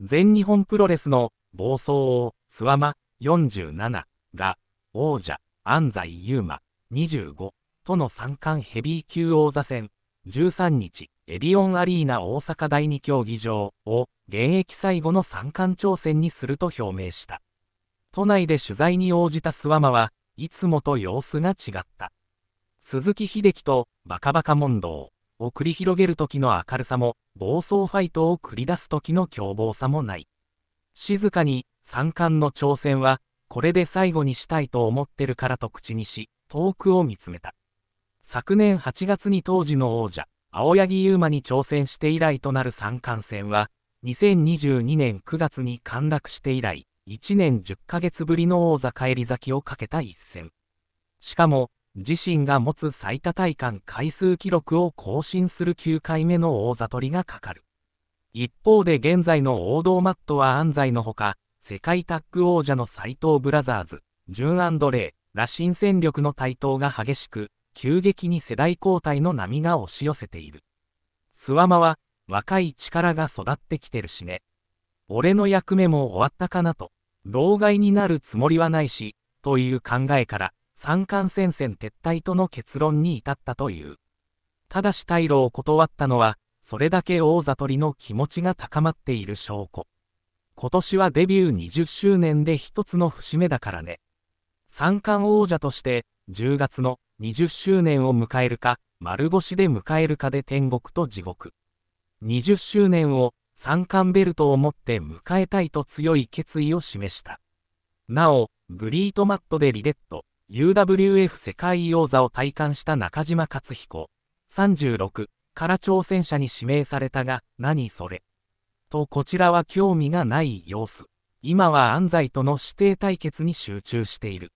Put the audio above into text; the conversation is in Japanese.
全日本プロレスの暴走王、諏訪間47が、王者、安西優馬25との三冠ヘビー級王座戦、13日、エディオンアリーナ大阪第2競技場を現役最後の三冠挑戦にすると表明した。都内で取材に応じた諏訪間はいつもと様子が違った。鈴木秀樹とバカバカ問答を繰り広げる時の明るさも暴走ファイトを繰り出す時の凶暴さもない。静かに、三冠の挑戦は、これで最後にしたいと思ってるからと口にし、遠くを見つめた。昨年8月に当時の王者、青柳優馬に挑戦して以来となる三冠戦は、2022年9月に陥落して以来、1年10ヶ月ぶりの王座返り咲きをかけた一戦。しかも、自身が持つ最多体感回数記録を更新する9回目の王座取りがかかる。一方で現在の王道マットは安西のほか、世界タッグ王者の斎藤ブラザーズ、ジュンレイら新戦力の台頭が激しく、急激に世代交代の波が押し寄せている。諏訪間は、若い力が育ってきてるしね。俺の役目も終わったかなと、老害になるつもりはないし、という考えから、三冠戦線撤退との結論に至ったという。ただし退路を断ったのは、それだけ王座取りの気持ちが高まっている証拠。今年はデビュー20周年で一つの節目だからね。三冠王者として、10月の20周年を迎えるか、丸腰で迎えるかで天国と地獄。20周年を三冠ベルトを持って迎えたいと強い決意を示した。なお、グリートマットでリレット、UWF 世界王座を体感した中島克彦36から挑戦者に指名されたが、何それとこちらは興味がない様子。今は安西との指定対決に集中している。